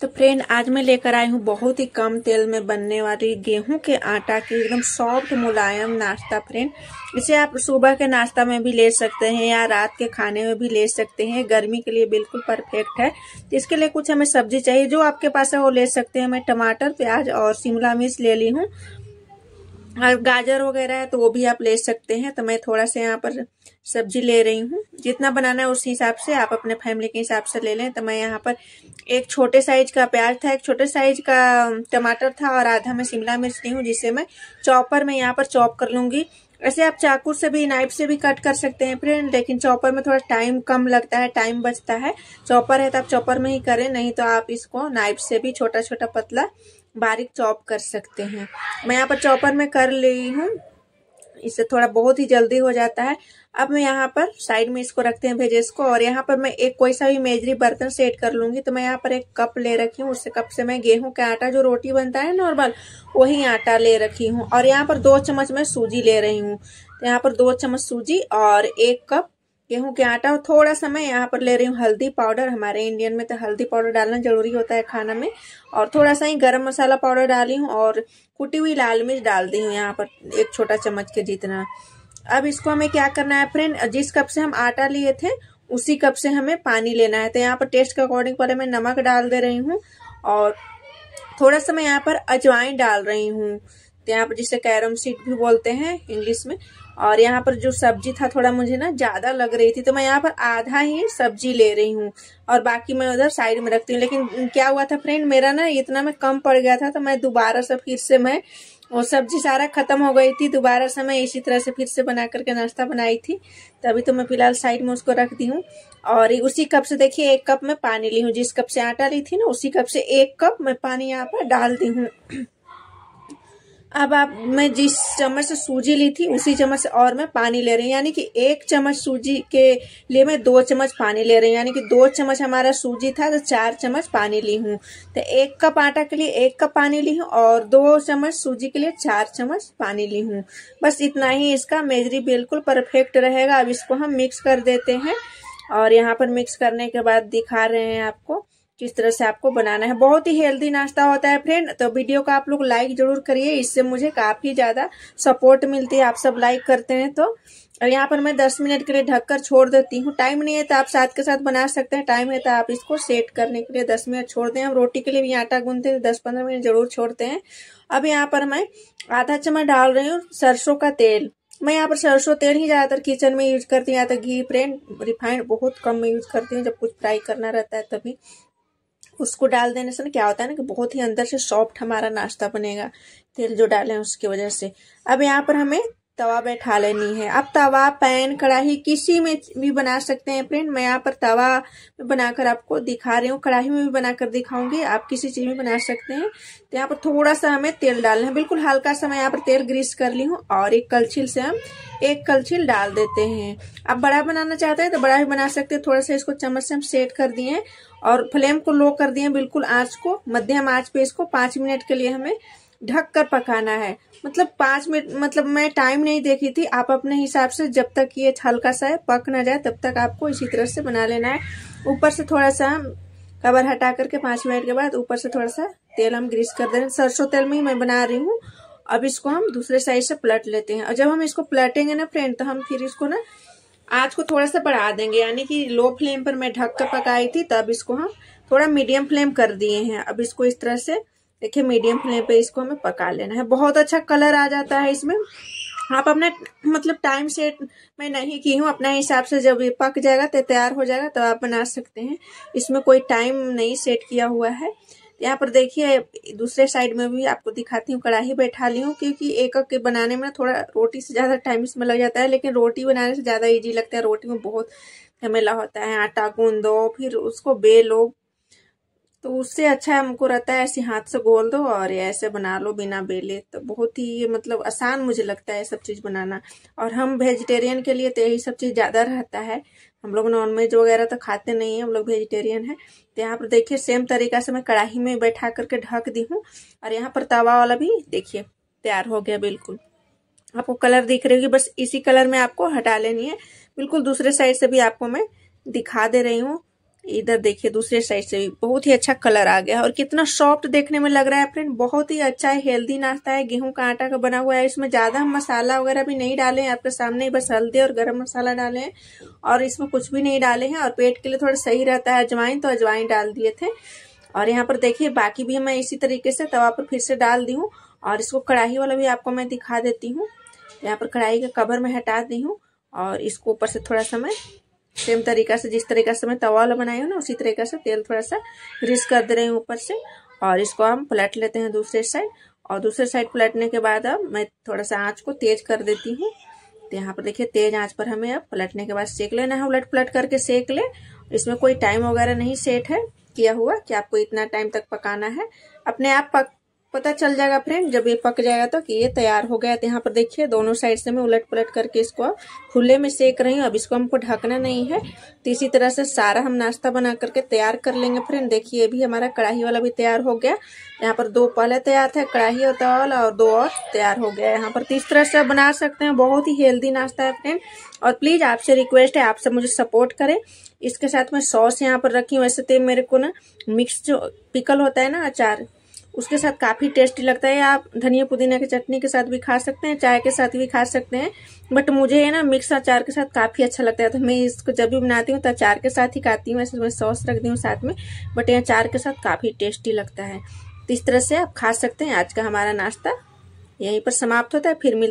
तो फ्रेंड आज मैं लेकर आई हूँ बहुत ही कम तेल में बनने वाली गेहूं के आटा की एकदम सॉफ्ट मुलायम नाश्ता फ्रेंड इसे आप सुबह के नाश्ता में भी ले सकते हैं या रात के खाने में भी ले सकते हैं गर्मी के लिए बिल्कुल परफेक्ट है तो इसके लिए कुछ हमें सब्जी चाहिए जो आपके पास है वो ले सकते हैं मैं टमाटर प्याज और शिमला मिर्च ले ली हूँ और हाँ, गाजर वगैरह है तो वो भी आप ले सकते हैं तो मैं थोड़ा सा यहाँ पर सब्जी ले रही हूँ जितना बनाना है उस हिसाब से आप अपने फैमिली के हिसाब से ले लें तो मैं यहाँ पर एक छोटे साइज का प्याज था एक छोटे साइज का टमाटर था और आधा मैं शिमला मिर्च ली हूँ जिसे मैं चॉपर में यहाँ पर चॉप कर लूँगी ऐसे आप चाकू से भी नाइफ से भी कट कर सकते हैं फ्रेंड लेकिन चॉपर में थोड़ा टाइम कम लगता है टाइम बचता है चॉपर है तो आप चॉपर में ही करें नहीं तो आप इसको नाइफ से भी छोटा छोटा पतला बारीक चॉप कर सकते हैं मैं यहाँ पर चॉपर में कर ली हूँ इससे थोड़ा बहुत ही जल्दी हो जाता है अब मैं यहाँ पर साइड में इसको रखते हैं भेजेस को और यहाँ पर मैं एक कोई सा भी मेजरी बर्तन सेट कर लूंगी तो मैं यहाँ पर एक कप ले रखी हूँ उससे कप से मैं गेहूं का आटा जो रोटी बनता है नॉर्मल वही आटा ले रखी हूँ और यहाँ पर दो चम्मच मैं सूजी ले रही हूँ तो यहाँ पर दो चम्मच सूजी और एक कप गेहूं के आटा और थोड़ा सा मैं यहाँ पर ले रही हूँ हल्दी पाउडर हमारे इंडियन में तो हल्दी पाउडर डालना जरूरी होता है खाना में और थोड़ा सा ही गरम मसाला पाउडर डाली हूँ और कुटी हुई लाल मिर्च डाल दी हूँ यहाँ पर एक छोटा चम्मच के जितना अब इसको हमें क्या करना है फ्रेंड जिस कप से हम आटा लिए थे उसी कप से हमें पानी लेना है तो यहाँ पर टेस्ट के अकॉर्डिंग पहले मैं नमक डाल दे रही हूँ और थोड़ा सा मैं यहाँ पर अजवाइन डाल रही हूँ तो यहाँ पर जिसे कैरम सीड भी बोलते हैं इंग्लिश में और यहाँ पर जो सब्जी था थोड़ा मुझे ना ज़्यादा लग रही थी तो मैं यहाँ पर आधा ही सब्जी ले रही हूँ और बाकी मैं उधर साइड में रखती हूँ लेकिन क्या हुआ था फ्रेंड मेरा ना इतना में कम पड़ गया था तो मैं दोबारा से फिर से मैं वो सब्जी सारा खत्म हो गई थी दोबारा से मैं इसी तरह से फिर से बना करके नाश्ता बनाई थी तभी तो मैं फिलहाल साइड में उसको रख दी हूँ और उसी कप से देखिए एक कप में पानी ली हूँ जिस कप से आटा ली थी ना उसी कप से एक कप मैं पानी यहाँ पर डाल दी हूँ अब आप मैं जिस चम्मच से सूजी ली थी उसी चम्मच से और मैं पानी ले रही हूँ यानी कि एक चम्मच सूजी के लिए मैं दो चम्मच पानी ले रही हूँ यानी कि दो चम्मच हमारा सूजी था तो चार चम्मच पानी ली हूँ तो एक कप आटा के लिए एक कप पानी ली हूँ और दो चम्मच सूजी के लिए चार चम्मच पानी ली हूँ बस इतना ही इसका मेजरी बिल्कुल परफेक्ट रहेगा अब इसको हम मिक्स कर देते हैं और यहाँ पर मिक्स करने के बाद दिखा रहे हैं आपको किस तरह से आपको बनाना है बहुत ही हेल्दी नाश्ता होता है फ्रेंड तो वीडियो का आप लोग लाइक जरूर करिए इससे मुझे काफ़ी ज़्यादा सपोर्ट मिलती है आप सब लाइक करते हैं तो और यहाँ पर मैं 10 मिनट के लिए ढककर छोड़ देती हूँ टाइम नहीं है तो आप साथ के साथ बना सकते हैं टाइम है तो आप इसको सेट करने के लिए 10 मिनट छोड़ दें हम रोटी के लिए भी आटा गूंधते हैं दस पंद्रह मिनट जरूर छोड़ते हैं अब यहाँ पर मैं आधा चम्मच डाल रही हूँ सरसों का तेल मैं यहाँ पर सरसों तेल ही ज़्यादातर किचन में यूज करती हूँ या तो घी फ्रेंड रिफाइंड बहुत कम में यूज करती हूँ जब कुछ फ्राई करना रहता है तभी उसको डाल देने से ना क्या होता है ना कि बहुत ही अंदर से सॉफ्ट हमारा नाश्ता बनेगा तेल जो डाले उसकी वजह से अब यहाँ पर हमें तवा बैठा लेनी है आप तवा पैन कढ़ाई किसी में भी बना सकते हैं फ्रेंड मैं यहाँ पर तवा बनाकर आपको दिखा रही हूँ कढ़ाई में भी बनाकर दिखाऊंगी आप किसी चीज़ में बना सकते हैं तो यहाँ पर थोड़ा सा हमें तेल डालना है बिल्कुल हल्का सा मैं यहाँ पर तेल ग्रीस कर ली हूँ और एक कलछिल से हम एक कलछिल डाल देते हैं आप बड़ा बनाना चाहते हैं तो बड़ा भी बना सकते हैं थोड़ा सा इसको चम्मच से हम सेट कर दिए और फ्लेम को लो कर दिए बिल्कुल आँच को मध्यम आँच पे इसको पाँच मिनट के लिए हमें ढक कर पकाना है मतलब पाँच मिनट मतलब मैं टाइम नहीं देखी थी आप अपने हिसाब से जब तक ये हल्का सा है पक ना जाए तब तक आपको इसी तरह से बना लेना है ऊपर से थोड़ा सा कवर हटा करके पाँच मिनट के बाद ऊपर से थोड़ा सा तेल हम ग्रीस कर दे रहे सरसों तेल में ही मैं बना रही हूँ अब इसको हम दूसरे साइड से पलट लेते हैं और जब हम इसको पलटेंगे ना फ्रेंड तो हम फिर इसको ना आँच को थोड़ा सा बढ़ा देंगे यानी कि लो फ्लेम पर मैं ढक कर पकाई थी तब इसको हम थोड़ा मीडियम फ्लेम कर दिए हैं अब इसको इस तरह से देखिए मीडियम फ्लेम पे इसको हमें पका लेना है बहुत अच्छा कलर आ जाता है इसमें आप अपने मतलब टाइम सेट मैं नहीं की हूँ अपने हिसाब से जब ये पक जाएगा तो तैयार हो जाएगा तब तो आप बना सकते हैं इसमें कोई टाइम नहीं सेट किया हुआ है यहाँ पर देखिए दूसरे साइड में भी आपको दिखाती हूँ कढ़ाई बैठा ली हूँ क्योंकि एक एक बनाने में थोड़ा रोटी से ज़्यादा टाइम इसमें लग जाता है लेकिन रोटी बनाने से ज़्यादा ईजी लगता है रोटी में बहुत झमेला होता है आटा गूंदो फिर उसको बेलो तो उससे अच्छा हमको रहता है ऐसे हाथ से गोल दो और ऐसे बना लो बिना बेले तो बहुत ही मतलब आसान मुझे लगता है सब चीज़ बनाना और हम वेजिटेरियन के लिए तो यही सब चीज़ ज़्यादा रहता है हम लोग नॉनवेज वगैरह तो खाते नहीं हैं हम लोग वेजिटेरियन हैं तो यहाँ पर देखिए सेम तरीका से मैं कढ़ाई में बैठा करके ढक दी हूँ और यहाँ पर तवा वाला भी देखिए तैयार हो गया बिल्कुल आपको कलर दिख रही होगी बस इसी कलर में आपको हटा लेनी है बिल्कुल दूसरे साइड से भी आपको मैं दिखा दे रही हूँ इधर देखिए दूसरे साइड से भी बहुत ही अच्छा कलर आ गया और कितना सॉफ्ट देखने में लग रहा है फ्रेंड बहुत ही अच्छा है हेल्दी नाश्ता है गेहूं का आटा का बना हुआ है इसमें ज्यादा हम मसाला वगैरह भी नहीं डाले हैं आपके सामने ही बस हल्दी और गर्म मसाला डाले हैं और इसमें कुछ भी नहीं डाले हैं और पेट के लिए थोड़ा सही रहता है अजवाइन तो अजवाइन डाल दिए थे और यहाँ पर देखिए बाकी भी मैं इसी तरीके से तवा पर फिर से डाल दी हूँ और इसको कढ़ाई वाला भी आपको मैं दिखा देती हूँ यहाँ पर कढ़ाई का कवर में हटा दी हूँ और इसको ऊपर से थोड़ा सा मैं सेम तरीका से जिस तरीका से मैं तवा वाला बनाई हूँ ना उसी तरीका से तेल थोड़ा सा ग्रीस कर दे रही हूँ ऊपर से और इसको हम पलट लेते हैं दूसरे साइड और दूसरे साइड पलटने के बाद अब मैं थोड़ा सा आँच को तेज कर देती हूँ तो यहाँ पर देखिए तेज आँच पर हमें अब पलटने के बाद सेक लेना है उलट पलट करके सेक ले इसमें कोई टाइम वगैरह नहीं सेट है किया हुआ कि आपको इतना टाइम तक पकाना है अपने आप पक पता चल जाएगा फ्रेंड जब ये पक जाएगा तो कि ये तैयार हो गया तो यहाँ पर देखिए दोनों साइड से मैं उलट पलट करके इसको अब खुले में सेक रही हूँ अब इसको हमको ढकना नहीं है तो इसी तरह से सारा हम नाश्ता बना करके तैयार कर लेंगे फ्रेंड देखिए भी हमारा कढ़ाई वाला भी तैयार हो गया यहाँ पर दो पहले तैयार था कढ़ाई और तवाल और दो और तैयार हो गया यहाँ पर तो इस तरह से बना सकते हैं बहुत ही हेल्दी नाश्ता है फ्रेंड और प्लीज़ आपसे रिक्वेस्ट है आप सब मुझे सपोर्ट करें इसके साथ मैं सॉस यहाँ पर रखी हूँ वैसे तो मेरे को ना मिक्स जो पिकल होता है ना अचार उसके साथ काफ़ी टेस्टी लगता है आप धनिया पुदीना की चटनी के साथ भी खा सकते हैं चाय के साथ भी खा सकते हैं बट मुझे है ना मिक्स अचार के साथ काफ़ी अच्छा लगता है तो मैं इसको जब भी बनाती हूँ तो अचार के साथ ही खाती हूँ ऐसे सॉस रख दी हूँ साथ में बट ये अचार के साथ काफ़ी टेस्टी लगता है तो इस तरह से आप खा सकते हैं आज का हमारा नाश्ता यहीं पर समाप्त होता है फिर मिल